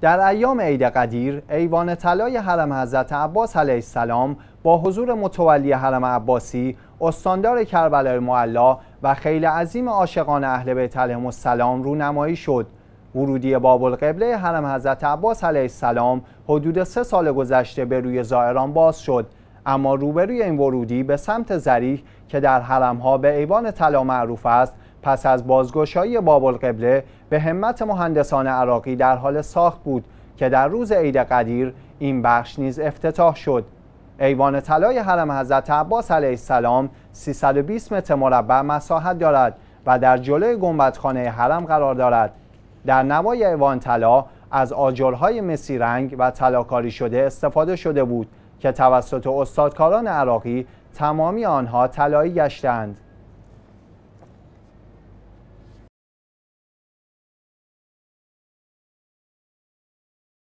در ایام عید قدیر ایوان طلای حرم حضرت عباس علیه السلام با حضور متولی حرم عباسی استاندار کربلای معلا و خیلی عظیم عاشقان اهل بیت علیهم السلام رونمایی شد ورودی باب القبله حرم حضرت عباس علیه السلام حدود سه سال گذشته به روی زائران باز شد اما روبروی این ورودی به سمت زریح که در حرمها به ایوان طلا معروف است پس از بازگشایی بابل قبله به همت مهندسان عراقی در حال ساخت بود که در روز عید قدیر این بخش نیز افتتاح شد ایوان طلای حرم حضرت عباس علیه السلام 320 متر مربع مساحت دارد و در جلوی گنبدخانه حرم قرار دارد در نوای ایوان طلا از آجرهای مسی رنگ و طلاکاری شده استفاده شده بود که توسط استادکاران عراقی تمامی آنها طلایی گشتند